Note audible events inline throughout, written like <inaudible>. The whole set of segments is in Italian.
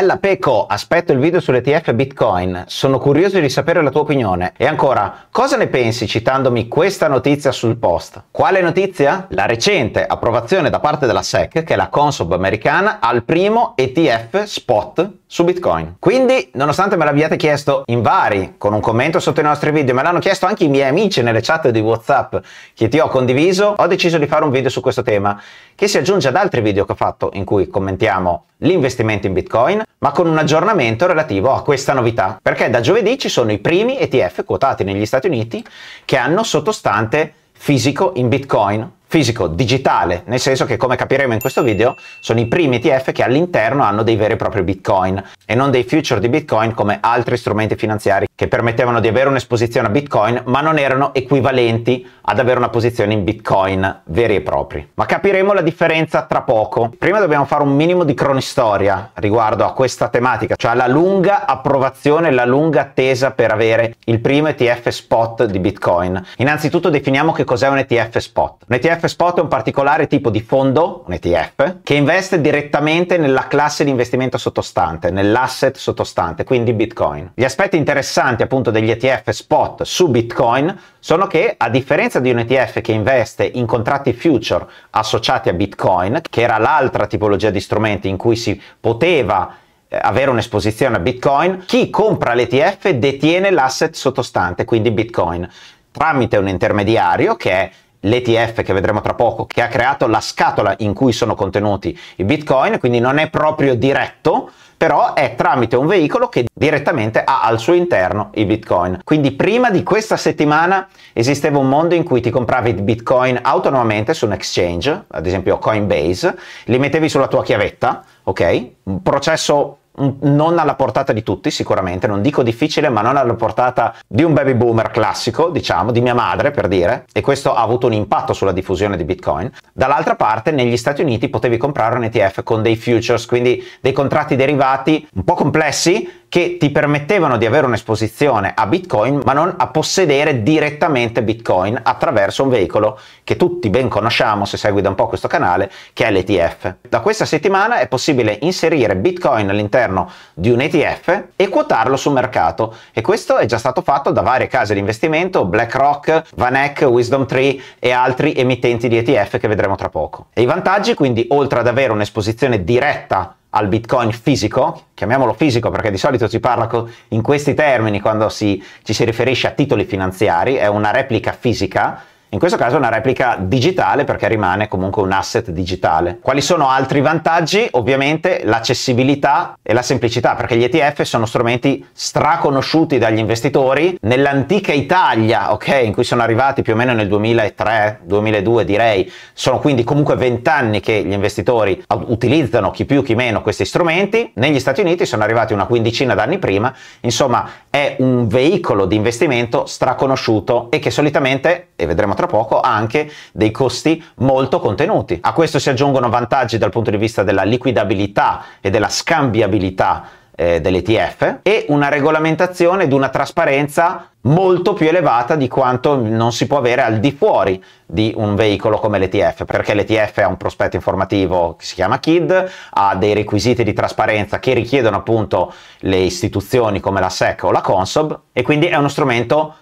Bella Peco, aspetto il video sull'ETF Bitcoin, sono curioso di sapere la tua opinione. E ancora, cosa ne pensi citandomi questa notizia sul post? Quale notizia? La recente approvazione da parte della SEC, che è la Consob americana, al primo ETF spot su Bitcoin. Quindi, nonostante me l'abbiate chiesto in vari, con un commento sotto i nostri video, me l'hanno chiesto anche i miei amici nelle chat di WhatsApp che ti ho condiviso, ho deciso di fare un video su questo tema che si aggiunge ad altri video che ho fatto in cui commentiamo l'investimento in Bitcoin, ma con un aggiornamento relativo a questa novità, perché da giovedì ci sono i primi ETF quotati negli Stati Uniti che hanno sottostante fisico in Bitcoin fisico digitale, nel senso che come capiremo in questo video sono i primi ETF che all'interno hanno dei veri e propri bitcoin e non dei future di bitcoin come altri strumenti finanziari che permettevano di avere un'esposizione a bitcoin ma non erano equivalenti ad avere una posizione in bitcoin veri e propri. Ma capiremo la differenza tra poco. Prima dobbiamo fare un minimo di cronistoria riguardo a questa tematica, cioè la lunga approvazione, la lunga attesa per avere il primo ETF spot di bitcoin. Innanzitutto definiamo che cos'è un ETF spot. Un ETF ETF spot è un particolare tipo di fondo, un ETF, che investe direttamente nella classe di investimento sottostante, nell'asset sottostante, quindi Bitcoin. Gli aspetti interessanti appunto degli ETF spot su Bitcoin sono che a differenza di un ETF che investe in contratti future associati a Bitcoin, che era l'altra tipologia di strumenti in cui si poteva eh, avere un'esposizione a Bitcoin, chi compra l'ETF detiene l'asset sottostante, quindi Bitcoin, tramite un intermediario che è l'ETF che vedremo tra poco, che ha creato la scatola in cui sono contenuti i bitcoin, quindi non è proprio diretto, però è tramite un veicolo che direttamente ha al suo interno i bitcoin. Quindi prima di questa settimana esisteva un mondo in cui ti compravi bitcoin autonomamente su un exchange, ad esempio Coinbase, li mettevi sulla tua chiavetta, ok? Un processo non alla portata di tutti sicuramente, non dico difficile, ma non alla portata di un baby boomer classico, diciamo, di mia madre per dire, e questo ha avuto un impatto sulla diffusione di Bitcoin. Dall'altra parte negli Stati Uniti potevi comprare un ETF con dei futures, quindi dei contratti derivati un po' complessi, che ti permettevano di avere un'esposizione a Bitcoin ma non a possedere direttamente Bitcoin attraverso un veicolo che tutti ben conosciamo se segui da un po' questo canale che è l'ETF. Da questa settimana è possibile inserire Bitcoin all'interno di un ETF e quotarlo sul mercato e questo è già stato fatto da varie case di investimento, BlackRock, VanEck, Wisdom Tree e altri emittenti di ETF che vedremo tra poco. E i vantaggi quindi oltre ad avere un'esposizione diretta al Bitcoin fisico, chiamiamolo fisico perché di solito si parla in questi termini quando si, ci si riferisce a titoli finanziari, è una replica fisica in questo caso è una replica digitale perché rimane comunque un asset digitale. Quali sono altri vantaggi? Ovviamente l'accessibilità e la semplicità, perché gli ETF sono strumenti straconosciuti dagli investitori. Nell'antica Italia, ok, in cui sono arrivati più o meno nel 2003-2002 direi, sono quindi comunque vent'anni che gli investitori utilizzano chi più chi meno questi strumenti. Negli Stati Uniti sono arrivati una quindicina d'anni prima, insomma è un veicolo di investimento straconosciuto e che solitamente, e vedremo tra poco, ha anche dei costi molto contenuti. A questo si aggiungono vantaggi dal punto di vista della liquidabilità e della scambiabilità eh, dell'ETF e una regolamentazione ed una trasparenza molto più elevata di quanto non si può avere al di fuori di un veicolo come l'ETF, perché l'ETF ha un prospetto informativo che si chiama KID, ha dei requisiti di trasparenza che richiedono appunto le istituzioni come la SEC o la CONSOB e quindi è uno strumento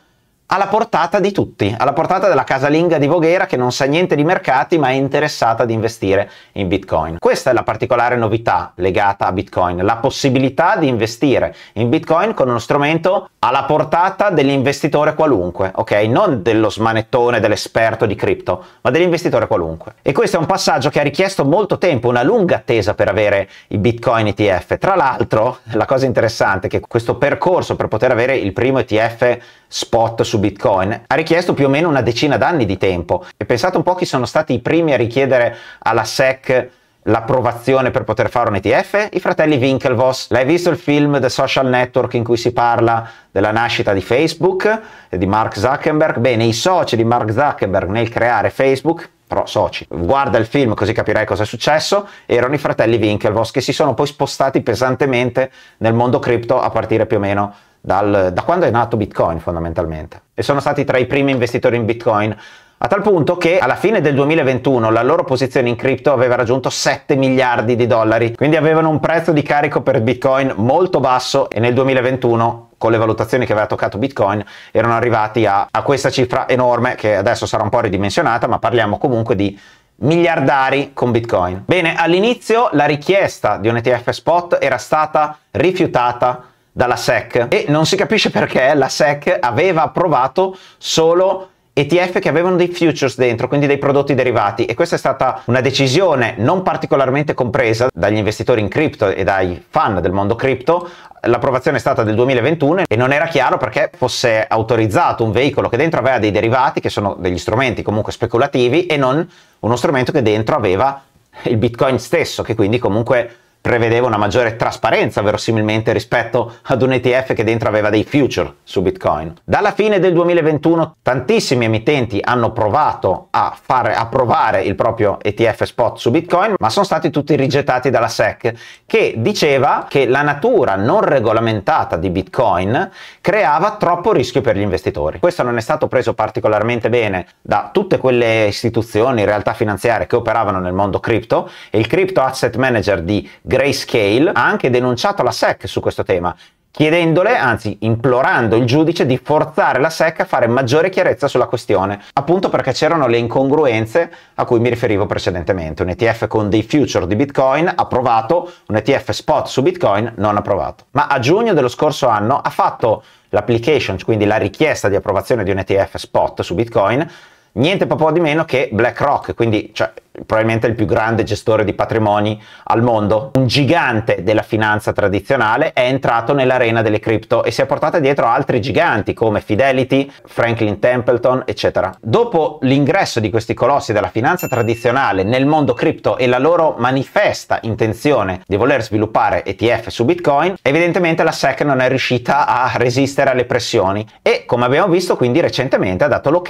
alla portata di tutti, alla portata della casalinga di Voghera che non sa niente di mercati ma è interessata ad investire in Bitcoin. Questa è la particolare novità legata a Bitcoin, la possibilità di investire in Bitcoin con uno strumento alla portata dell'investitore qualunque, ok? Non dello smanettone, dell'esperto di cripto, ma dell'investitore qualunque. E questo è un passaggio che ha richiesto molto tempo, una lunga attesa per avere i Bitcoin ETF. Tra l'altro, la cosa interessante è che questo percorso per poter avere il primo ETF spot su su Bitcoin ha richiesto più o meno una decina d'anni di tempo e pensate un po' chi sono stati i primi a richiedere alla SEC l'approvazione per poter fare un ETF? I fratelli Winklevoss. L'hai visto il film The Social Network in cui si parla della nascita di Facebook e di Mark Zuckerberg? Bene, i soci di Mark Zuckerberg nel creare Facebook però soci, guarda il film così capirai cosa è successo, erano i fratelli Winklevoss che si sono poi spostati pesantemente nel mondo cripto a partire più o meno dal, da quando è nato Bitcoin fondamentalmente e sono stati tra i primi investitori in Bitcoin a tal punto che alla fine del 2021 la loro posizione in cripto aveva raggiunto 7 miliardi di dollari, quindi avevano un prezzo di carico per Bitcoin molto basso e nel 2021 con le valutazioni che aveva toccato Bitcoin erano arrivati a, a questa cifra enorme che adesso sarà un po' ridimensionata, ma parliamo comunque di miliardari con Bitcoin. Bene, all'inizio la richiesta di un ETF spot era stata rifiutata dalla SEC e non si capisce perché la SEC aveva approvato solo ETF che avevano dei futures dentro, quindi dei prodotti derivati e questa è stata una decisione non particolarmente compresa dagli investitori in cripto e dai fan del mondo cripto. L'approvazione è stata del 2021 e non era chiaro perché fosse autorizzato un veicolo che dentro aveva dei derivati, che sono degli strumenti comunque speculativi, e non uno strumento che dentro aveva il Bitcoin stesso, che quindi comunque prevedeva una maggiore trasparenza verosimilmente rispetto ad un ETF che dentro aveva dei future su Bitcoin. Dalla fine del 2021 tantissimi emittenti hanno provato a fare approvare il proprio ETF spot su Bitcoin, ma sono stati tutti rigettati dalla SEC che diceva che la natura non regolamentata di Bitcoin creava troppo rischio per gli investitori. Questo non è stato preso particolarmente bene da tutte quelle istituzioni, realtà finanziarie che operavano nel mondo cripto e il crypto asset manager di Grayscale ha anche denunciato la SEC su questo tema chiedendole, anzi implorando il giudice di forzare la SEC a fare maggiore chiarezza sulla questione, appunto perché c'erano le incongruenze a cui mi riferivo precedentemente, un ETF con dei future di Bitcoin approvato, un ETF spot su Bitcoin non approvato. Ma a giugno dello scorso anno ha fatto l'application, quindi la richiesta di approvazione di un ETF spot su Bitcoin, niente po' di meno che BlackRock, quindi cioè, probabilmente il più grande gestore di patrimoni al mondo, un gigante della finanza tradizionale, è entrato nell'arena delle cripto e si è portata dietro altri giganti come Fidelity, Franklin Templeton, eccetera. Dopo l'ingresso di questi colossi della finanza tradizionale nel mondo cripto e la loro manifesta intenzione di voler sviluppare ETF su Bitcoin, evidentemente la SEC non è riuscita a resistere alle pressioni e come abbiamo visto quindi recentemente ha dato l'ok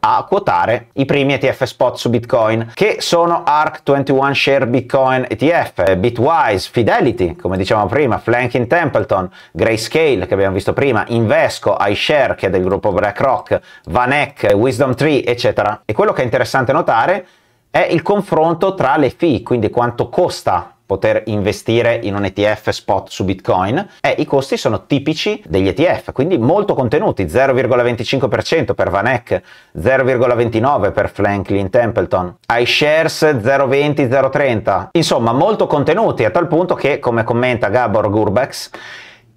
a quotare i primi ETF spot su Bitcoin che sono sono ARC21 Share Bitcoin ETF, eh, Bitwise, Fidelity, come dicevamo prima, Flanking Templeton, Grayscale che abbiamo visto prima, Invesco, iShare che è del gruppo BlackRock, Vanek, Wisdom Tree, eccetera. E quello che è interessante notare è il confronto tra le fee, quindi quanto costa poter investire in un ETF spot su Bitcoin e i costi sono tipici degli ETF, quindi molto contenuti, 0,25% per Vanek, 0,29% per Franklin Templeton, iShares 0,20, 0,30, insomma molto contenuti a tal punto che, come commenta Gabor Gurbex,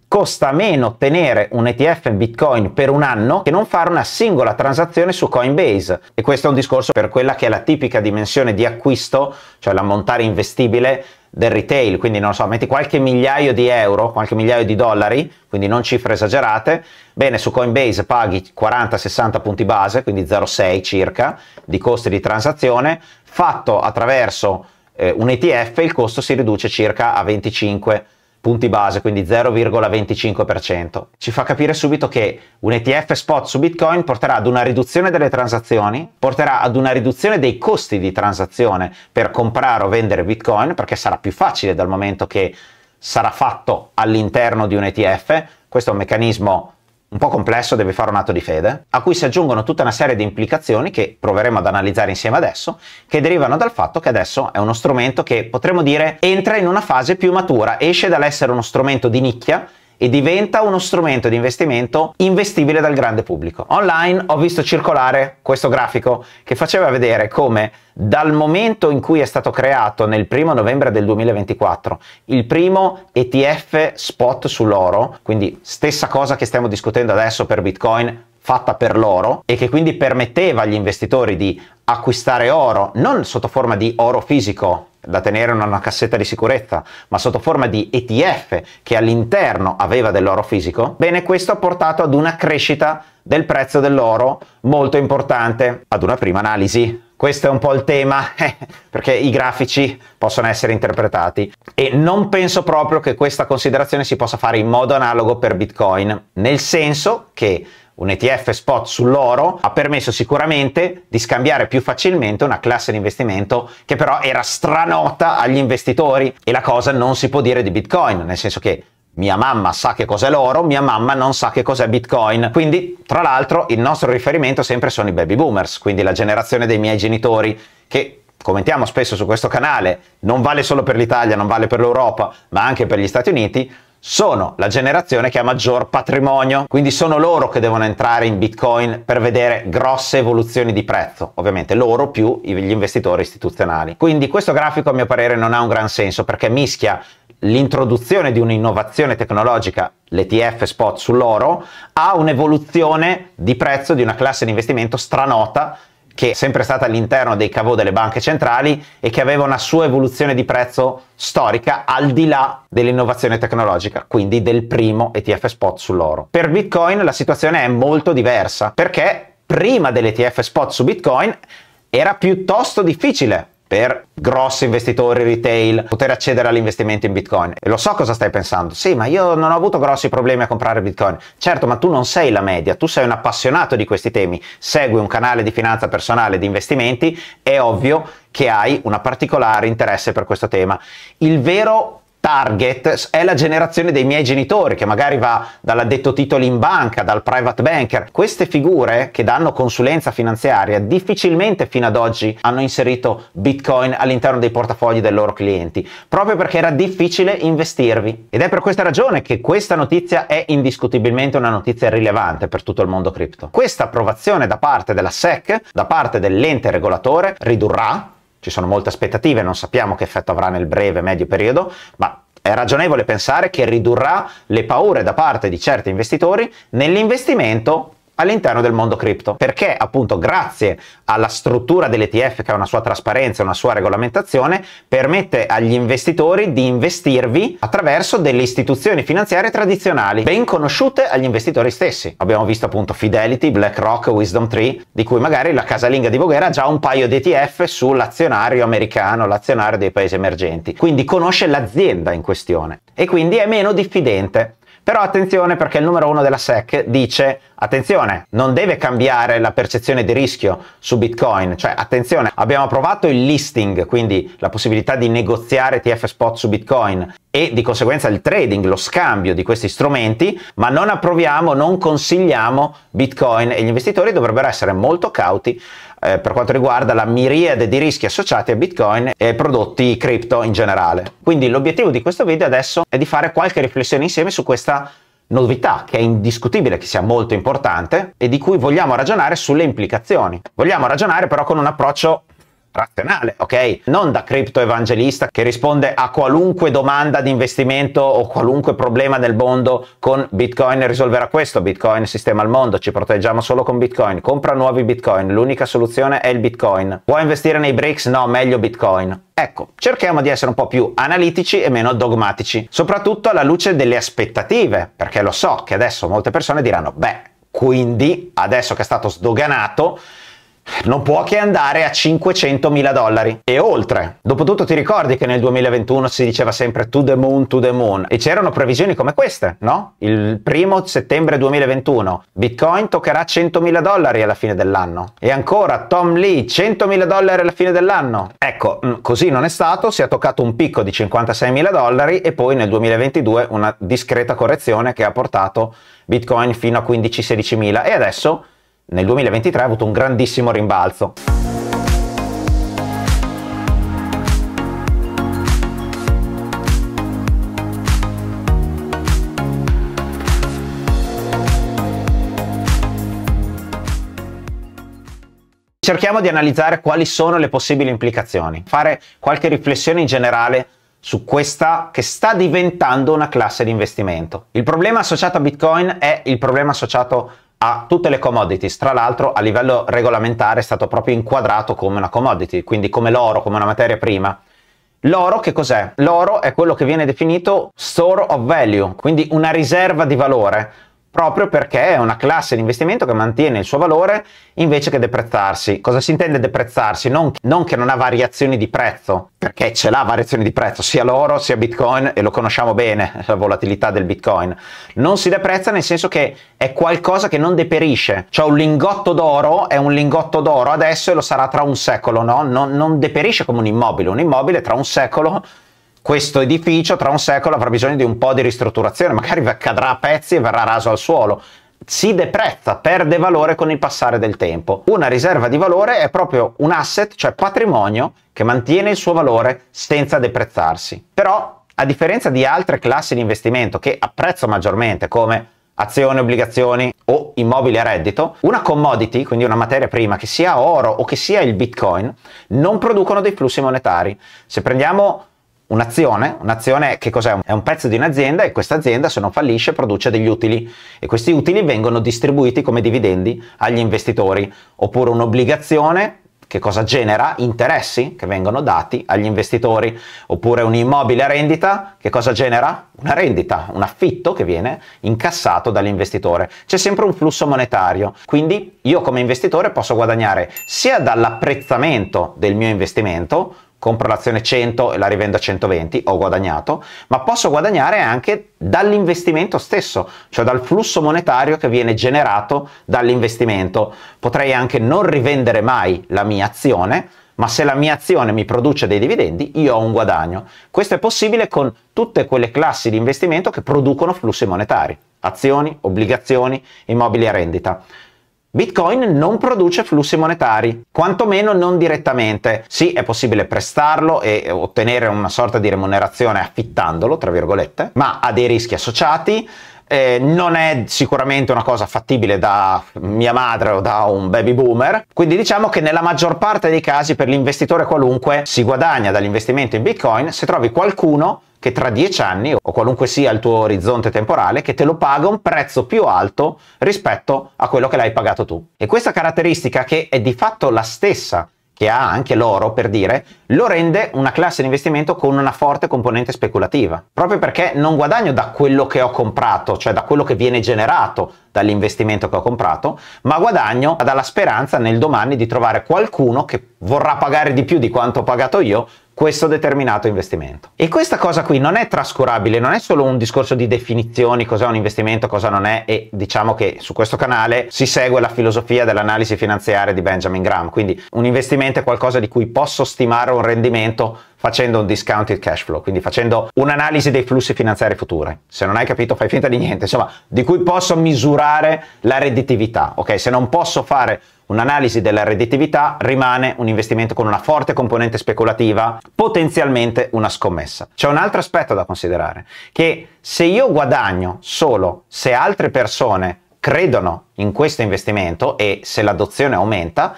costa meno tenere un ETF in Bitcoin per un anno che non fare una singola transazione su Coinbase e questo è un discorso per quella che è la tipica dimensione di acquisto, cioè l'ammontare investibile del retail, quindi non so, metti qualche migliaio di euro, qualche migliaio di dollari, quindi non cifre esagerate, bene, su Coinbase paghi 40-60 punti base, quindi 0,6 circa di costi di transazione, fatto attraverso eh, un ETF il costo si riduce circa a 25 punti base, quindi 0,25%. Ci fa capire subito che un ETF spot su Bitcoin porterà ad una riduzione delle transazioni, porterà ad una riduzione dei costi di transazione per comprare o vendere Bitcoin, perché sarà più facile dal momento che sarà fatto all'interno di un ETF. Questo è un meccanismo un po' complesso, deve fare un atto di fede, a cui si aggiungono tutta una serie di implicazioni che proveremo ad analizzare insieme adesso, che derivano dal fatto che adesso è uno strumento che potremmo dire entra in una fase più matura, esce dall'essere uno strumento di nicchia e diventa uno strumento di investimento investibile dal grande pubblico. Online ho visto circolare questo grafico che faceva vedere come dal momento in cui è stato creato nel primo novembre del 2024 il primo ETF spot sull'oro, quindi stessa cosa che stiamo discutendo adesso per Bitcoin fatta per l'oro e che quindi permetteva agli investitori di acquistare oro non sotto forma di oro fisico da tenere in una cassetta di sicurezza, ma sotto forma di ETF che all'interno aveva dell'oro fisico, bene questo ha portato ad una crescita del prezzo dell'oro molto importante. Ad una prima analisi questo è un po' il tema, eh, <laughs> perché i grafici possono essere interpretati e non penso proprio che questa considerazione si possa fare in modo analogo per Bitcoin, nel senso che un ETF spot sull'oro ha permesso sicuramente di scambiare più facilmente una classe di investimento che però era stranota agli investitori e la cosa non si può dire di Bitcoin, nel senso che mia mamma sa che cos'è l'oro, mia mamma non sa che cos'è Bitcoin. Quindi, tra l'altro, il nostro riferimento sempre sono i baby boomers, quindi la generazione dei miei genitori che commentiamo spesso su questo canale, non vale solo per l'Italia, non vale per l'Europa, ma anche per gli Stati Uniti, sono la generazione che ha maggior patrimonio, quindi sono loro che devono entrare in Bitcoin per vedere grosse evoluzioni di prezzo, ovviamente loro più gli investitori istituzionali. Quindi questo grafico a mio parere non ha un gran senso perché mischia l'introduzione di un'innovazione tecnologica, l'ETF spot sull'oro, a un'evoluzione di prezzo di una classe di investimento stranota che è sempre stata all'interno dei cavò delle banche centrali e che aveva una sua evoluzione di prezzo storica al di là dell'innovazione tecnologica, quindi del primo ETF spot sull'oro. Per Bitcoin la situazione è molto diversa perché prima dell'ETF spot su Bitcoin era piuttosto difficile per grossi investitori retail poter accedere all'investimento in bitcoin e lo so cosa stai pensando sì ma io non ho avuto grossi problemi a comprare bitcoin certo ma tu non sei la media tu sei un appassionato di questi temi segui un canale di finanza personale di investimenti è ovvio che hai un particolare interesse per questo tema il vero target è la generazione dei miei genitori che magari va dall'addetto titoli in banca, dal private banker. Queste figure che danno consulenza finanziaria difficilmente fino ad oggi hanno inserito Bitcoin all'interno dei portafogli dei loro clienti, proprio perché era difficile investirvi. Ed è per questa ragione che questa notizia è indiscutibilmente una notizia rilevante per tutto il mondo cripto. Questa approvazione da parte della SEC, da parte dell'ente regolatore, ridurrà ci sono molte aspettative, non sappiamo che effetto avrà nel breve e medio periodo, ma è ragionevole pensare che ridurrà le paure da parte di certi investitori nell'investimento all'interno del mondo cripto. Perché appunto grazie alla struttura dell'ETF che ha una sua trasparenza, una sua regolamentazione, permette agli investitori di investirvi attraverso delle istituzioni finanziarie tradizionali, ben conosciute agli investitori stessi. Abbiamo visto appunto Fidelity, BlackRock, Wisdom Tree, di cui magari la casalinga di Voghera ha già un paio di ETF sull'azionario americano, l'azionario dei paesi emergenti. Quindi conosce l'azienda in questione e quindi è meno diffidente però attenzione perché il numero uno della SEC dice attenzione, non deve cambiare la percezione di rischio su Bitcoin, cioè attenzione, abbiamo approvato il listing, quindi la possibilità di negoziare TF spot su Bitcoin e di conseguenza il trading, lo scambio di questi strumenti, ma non approviamo, non consigliamo Bitcoin e gli investitori dovrebbero essere molto cauti eh, per quanto riguarda la miriade di rischi associati a Bitcoin e prodotti cripto in generale. Quindi l'obiettivo di questo video adesso è di fare qualche riflessione insieme su questa novità che è indiscutibile che sia molto importante e di cui vogliamo ragionare sulle implicazioni. Vogliamo ragionare però con un approccio razionale, ok? Non da cripto evangelista che risponde a qualunque domanda di investimento o qualunque problema del mondo con Bitcoin risolverà questo, Bitcoin sistema il mondo, ci proteggiamo solo con Bitcoin, compra nuovi Bitcoin, l'unica soluzione è il Bitcoin. Vuoi investire nei BRICS? No, meglio Bitcoin. Ecco, cerchiamo di essere un po' più analitici e meno dogmatici, soprattutto alla luce delle aspettative, perché lo so che adesso molte persone diranno, beh, quindi adesso che è stato sdoganato, non può che andare a 500 mila dollari e oltre. Dopotutto ti ricordi che nel 2021 si diceva sempre to the moon, to the moon e c'erano previsioni come queste, no? Il primo settembre 2021 Bitcoin toccherà 100 mila dollari alla fine dell'anno e ancora Tom Lee 100 mila dollari alla fine dell'anno. Ecco, mm, così non è stato, si è toccato un picco di 56 mila dollari e poi nel 2022 una discreta correzione che ha portato Bitcoin fino a 15-16 mila e adesso nel 2023 ha avuto un grandissimo rimbalzo. Cerchiamo di analizzare quali sono le possibili implicazioni, fare qualche riflessione in generale su questa che sta diventando una classe di investimento. Il problema associato a Bitcoin è il problema associato a a tutte le commodities. Tra l'altro a livello regolamentare è stato proprio inquadrato come una commodity, quindi come l'oro, come una materia prima. L'oro che cos'è? L'oro è quello che viene definito store of value, quindi una riserva di valore, proprio perché è una classe di investimento che mantiene il suo valore invece che deprezzarsi. Cosa si intende deprezzarsi? Non, non che non ha variazioni di prezzo, perché ce l'ha variazioni di prezzo, sia l'oro sia Bitcoin, e lo conosciamo bene, <laughs> la volatilità del Bitcoin. Non si deprezza nel senso che è qualcosa che non deperisce, cioè un lingotto d'oro è un lingotto d'oro adesso e lo sarà tra un secolo, no? Non, non deperisce come un immobile, un immobile tra un secolo questo edificio tra un secolo avrà bisogno di un po' di ristrutturazione, magari cadrà a pezzi e verrà raso al suolo. Si deprezza, perde valore con il passare del tempo. Una riserva di valore è proprio un asset, cioè patrimonio, che mantiene il suo valore senza deprezzarsi. Però, a differenza di altre classi di investimento che apprezzo maggiormente, come azioni, obbligazioni o immobili a reddito, una commodity, quindi una materia prima, che sia oro o che sia il bitcoin, non producono dei flussi monetari. Se prendiamo Un'azione, un'azione che cos'è? È un pezzo di un'azienda e questa azienda se non fallisce produce degli utili e questi utili vengono distribuiti come dividendi agli investitori oppure un'obbligazione che cosa genera? Interessi che vengono dati agli investitori oppure un immobile a rendita che cosa genera? Una rendita, un affitto che viene incassato dall'investitore. C'è sempre un flusso monetario, quindi io come investitore posso guadagnare sia dall'apprezzamento del mio investimento compro l'azione 100 e la rivendo a 120, ho guadagnato, ma posso guadagnare anche dall'investimento stesso, cioè dal flusso monetario che viene generato dall'investimento. Potrei anche non rivendere mai la mia azione, ma se la mia azione mi produce dei dividendi, io ho un guadagno. Questo è possibile con tutte quelle classi di investimento che producono flussi monetari, azioni, obbligazioni, immobili a rendita. Bitcoin non produce flussi monetari, quantomeno non direttamente. Sì, è possibile prestarlo e ottenere una sorta di remunerazione affittandolo, tra virgolette, ma ha dei rischi associati. Eh, non è sicuramente una cosa fattibile da mia madre o da un baby boomer, quindi diciamo che nella maggior parte dei casi per l'investitore qualunque si guadagna dall'investimento in Bitcoin se trovi qualcuno che tra dieci anni o qualunque sia il tuo orizzonte temporale, che te lo paga un prezzo più alto rispetto a quello che l'hai pagato tu. E questa caratteristica, che è di fatto la stessa che ha anche l'oro per dire, lo rende una classe di investimento con una forte componente speculativa, proprio perché non guadagno da quello che ho comprato, cioè da quello che viene generato dall'investimento che ho comprato, ma guadagno dalla speranza nel domani di trovare qualcuno che vorrà pagare di più di quanto ho pagato io questo determinato investimento. E questa cosa qui non è trascurabile, non è solo un discorso di definizioni, cos'è un investimento, cosa non è, e diciamo che su questo canale si segue la filosofia dell'analisi finanziaria di Benjamin Graham, quindi un investimento è qualcosa di cui posso stimare un rendimento facendo un discounted cash flow, quindi facendo un'analisi dei flussi finanziari futuri. Se non hai capito fai finta di niente, insomma, di cui posso misurare la redditività, ok? Se non posso fare un'analisi della redditività rimane un investimento con una forte componente speculativa, potenzialmente una scommessa. C'è un altro aspetto da considerare, che se io guadagno solo se altre persone credono in questo investimento e se l'adozione aumenta,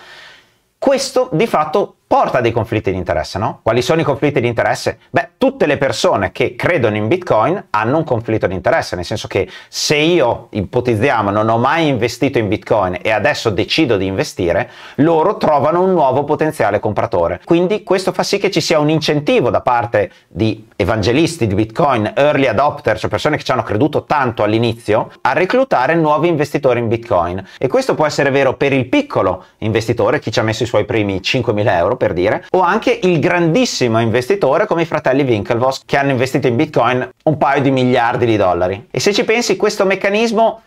questo di fatto porta dei conflitti di interesse, no? Quali sono i conflitti di interesse? Beh, tutte le persone che credono in Bitcoin hanno un conflitto di interesse, nel senso che se io, ipotizziamo, non ho mai investito in Bitcoin e adesso decido di investire, loro trovano un nuovo potenziale compratore. Quindi questo fa sì che ci sia un incentivo da parte di evangelisti di Bitcoin, early adopter, cioè persone che ci hanno creduto tanto all'inizio, a reclutare nuovi investitori in Bitcoin. E questo può essere vero per il piccolo investitore, chi ci ha messo i suoi primi 5.000 euro, per dire, o anche il grandissimo investitore come i fratelli Winklevoss che hanno investito in Bitcoin un paio di miliardi di dollari. E se ci pensi questo meccanismo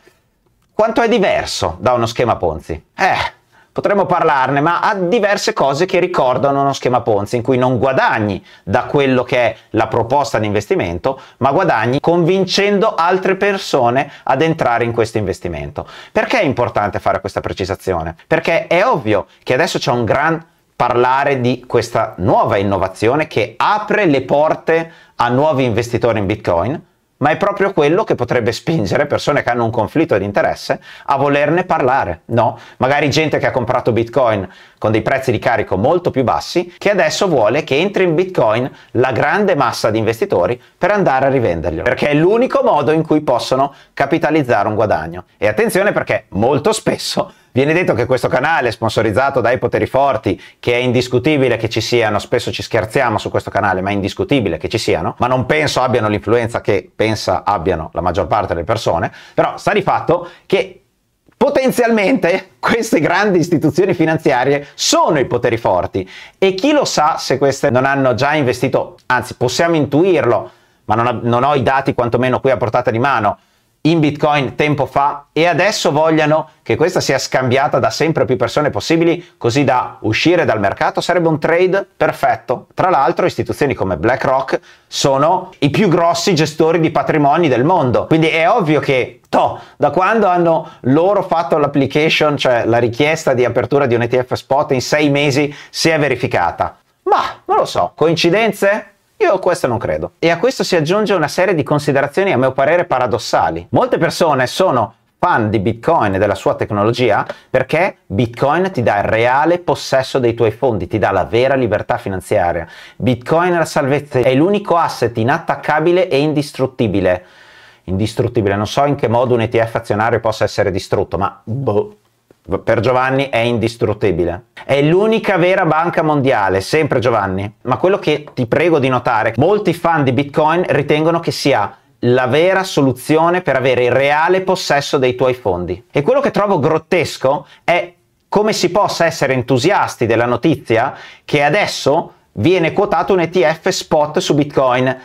quanto è diverso da uno schema Ponzi? Eh, potremmo parlarne, ma ha diverse cose che ricordano uno schema Ponzi in cui non guadagni da quello che è la proposta di investimento, ma guadagni convincendo altre persone ad entrare in questo investimento. Perché è importante fare questa precisazione? Perché è ovvio che adesso c'è un gran parlare di questa nuova innovazione che apre le porte a nuovi investitori in Bitcoin, ma è proprio quello che potrebbe spingere persone che hanno un conflitto di interesse a volerne parlare, no? Magari gente che ha comprato Bitcoin con dei prezzi di carico molto più bassi, che adesso vuole che entri in Bitcoin la grande massa di investitori per andare a rivenderglielo, perché è l'unico modo in cui possono capitalizzare un guadagno. E attenzione perché molto spesso Viene detto che questo canale sponsorizzato dai poteri forti, che è indiscutibile che ci siano, spesso ci scherziamo su questo canale, ma è indiscutibile che ci siano, ma non penso abbiano l'influenza che pensa abbiano la maggior parte delle persone, però sta di fatto che Potenzialmente queste grandi istituzioni finanziarie sono i poteri forti e chi lo sa se queste non hanno già investito, anzi possiamo intuirlo, ma non ho, non ho i dati quantomeno qui a portata di mano, in Bitcoin tempo fa e adesso vogliano che questa sia scambiata da sempre più persone possibili così da uscire dal mercato sarebbe un trade perfetto. Tra l'altro istituzioni come BlackRock sono i più grossi gestori di patrimoni del mondo, quindi è ovvio che toh, da quando hanno loro fatto l'application, cioè la richiesta di apertura di un ETF spot in sei mesi si è verificata. Ma non lo so, coincidenze? Io a questo non credo. E a questo si aggiunge una serie di considerazioni a mio parere paradossali. Molte persone sono fan di Bitcoin e della sua tecnologia perché Bitcoin ti dà il reale possesso dei tuoi fondi, ti dà la vera libertà finanziaria. Bitcoin è la salvezza, è l'unico asset inattaccabile e indistruttibile. Indistruttibile, non so in che modo un ETF azionario possa essere distrutto, ma boh, per Giovanni è indistruttibile. È l'unica vera banca mondiale, sempre Giovanni. Ma quello che ti prego di notare, molti fan di Bitcoin ritengono che sia la vera soluzione per avere il reale possesso dei tuoi fondi. E quello che trovo grottesco è come si possa essere entusiasti della notizia che adesso viene quotato un ETF spot su Bitcoin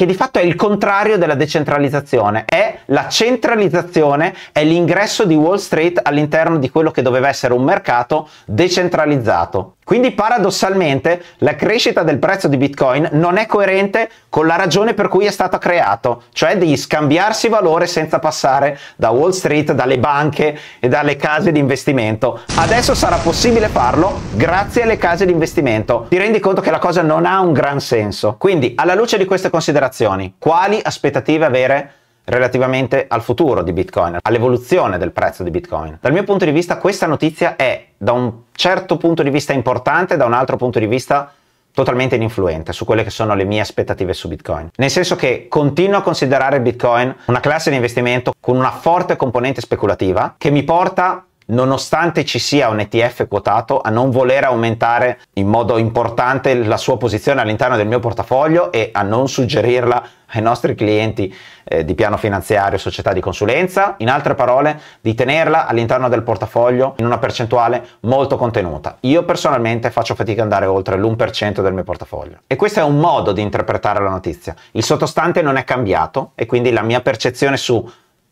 che di fatto è il contrario della decentralizzazione, è la centralizzazione, è l'ingresso di Wall Street all'interno di quello che doveva essere un mercato decentralizzato. Quindi paradossalmente la crescita del prezzo di Bitcoin non è coerente con la ragione per cui è stato creato, cioè di scambiarsi valore senza passare da Wall Street, dalle banche e dalle case di investimento. Adesso sarà possibile farlo grazie alle case di investimento. Ti rendi conto che la cosa non ha un gran senso. Quindi alla luce di queste considerazioni considerazioni. Quali aspettative avere relativamente al futuro di Bitcoin, all'evoluzione del prezzo di Bitcoin? Dal mio punto di vista questa notizia è da un certo punto di vista importante, da un altro punto di vista totalmente ininfluente su quelle che sono le mie aspettative su Bitcoin. Nel senso che continuo a considerare Bitcoin una classe di investimento con una forte componente speculativa che mi porta nonostante ci sia un ETF quotato, a non voler aumentare in modo importante la sua posizione all'interno del mio portafoglio e a non suggerirla ai nostri clienti eh, di piano finanziario, società di consulenza, in altre parole, di tenerla all'interno del portafoglio in una percentuale molto contenuta. Io personalmente faccio fatica ad andare oltre l'1% del mio portafoglio. E questo è un modo di interpretare la notizia. Il sottostante non è cambiato e quindi la mia percezione su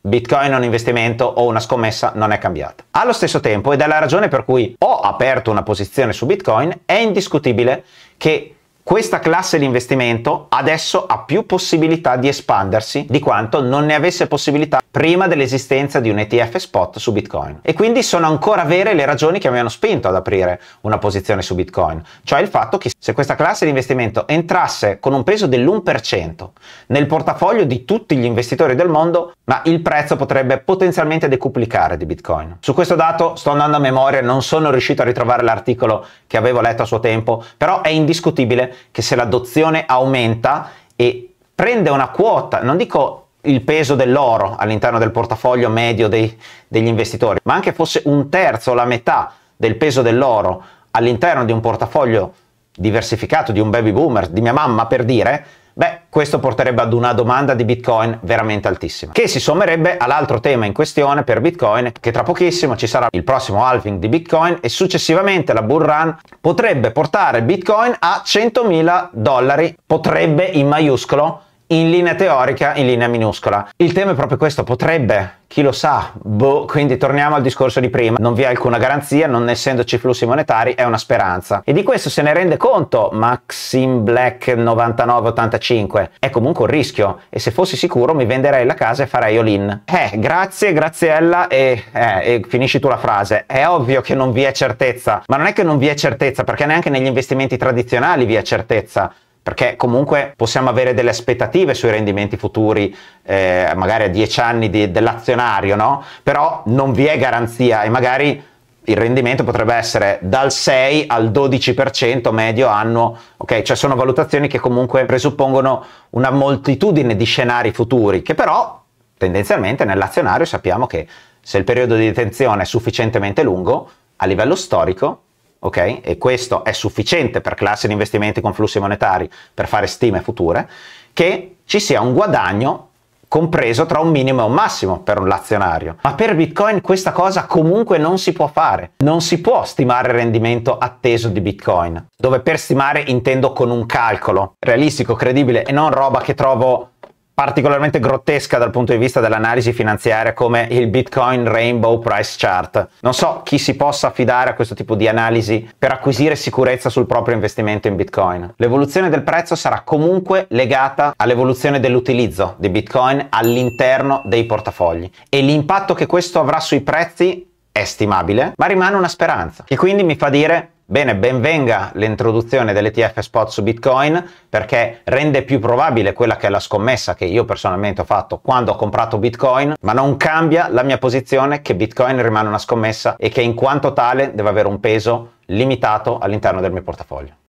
Bitcoin è un investimento o una scommessa non è cambiata. Allo stesso tempo, ed è la ragione per cui ho aperto una posizione su Bitcoin, è indiscutibile che questa classe di investimento adesso ha più possibilità di espandersi di quanto non ne avesse possibilità prima dell'esistenza di un ETF spot su Bitcoin. E quindi sono ancora vere le ragioni che mi hanno spinto ad aprire una posizione su Bitcoin, cioè il fatto che se questa classe di investimento entrasse con un peso dell'1% nel portafoglio di tutti gli investitori del mondo, ma il prezzo potrebbe potenzialmente decuplicare di Bitcoin. Su questo dato sto andando a memoria, non sono riuscito a ritrovare l'articolo che avevo letto a suo tempo, però è indiscutibile che se l'adozione aumenta e prende una quota, non dico il peso dell'oro all'interno del portafoglio medio dei, degli investitori, ma anche fosse un terzo o la metà del peso dell'oro all'interno di un portafoglio diversificato di un baby boomer, di mia mamma per dire, Beh, questo porterebbe ad una domanda di Bitcoin veramente altissima, che si sommerebbe all'altro tema in questione per Bitcoin, che tra pochissimo ci sarà il prossimo halving di Bitcoin e successivamente la bull run potrebbe portare Bitcoin a 100.000 dollari, potrebbe in maiuscolo in linea teorica, in linea minuscola. Il tema è proprio questo, potrebbe, chi lo sa, boh, quindi torniamo al discorso di prima, non vi è alcuna garanzia, non essendoci flussi monetari è una speranza. E di questo se ne rende conto Maxim Black 9985, è comunque un rischio e se fossi sicuro mi venderei la casa e farei all-in. Eh, grazie Graziella e, eh, e finisci tu la frase, è ovvio che non vi è certezza, ma non è che non vi è certezza perché neanche negli investimenti tradizionali vi è certezza perché comunque possiamo avere delle aspettative sui rendimenti futuri, eh, magari a 10 anni di, dell'azionario, no? però non vi è garanzia e magari il rendimento potrebbe essere dal 6 al 12% medio anno, ok? Cioè sono valutazioni che comunque presuppongono una moltitudine di scenari futuri, che però tendenzialmente nell'azionario sappiamo che se il periodo di detenzione è sufficientemente lungo, a livello storico ok? E questo è sufficiente per classe di investimenti con flussi monetari per fare stime future, che ci sia un guadagno compreso tra un minimo e un massimo per un lazionario. Ma per Bitcoin questa cosa comunque non si può fare. Non si può stimare il rendimento atteso di Bitcoin, dove per stimare intendo con un calcolo realistico, credibile e non roba che trovo particolarmente grottesca dal punto di vista dell'analisi finanziaria come il Bitcoin Rainbow Price Chart. Non so chi si possa affidare a questo tipo di analisi per acquisire sicurezza sul proprio investimento in Bitcoin. L'evoluzione del prezzo sarà comunque legata all'evoluzione dell'utilizzo di Bitcoin all'interno dei portafogli e l'impatto che questo avrà sui prezzi è stimabile, ma rimane una speranza che quindi mi fa dire Bene, benvenga l'introduzione dell'ETF spot su Bitcoin perché rende più probabile quella che è la scommessa che io personalmente ho fatto quando ho comprato Bitcoin, ma non cambia la mia posizione che Bitcoin rimane una scommessa e che in quanto tale deve avere un peso limitato all'interno del mio portafoglio.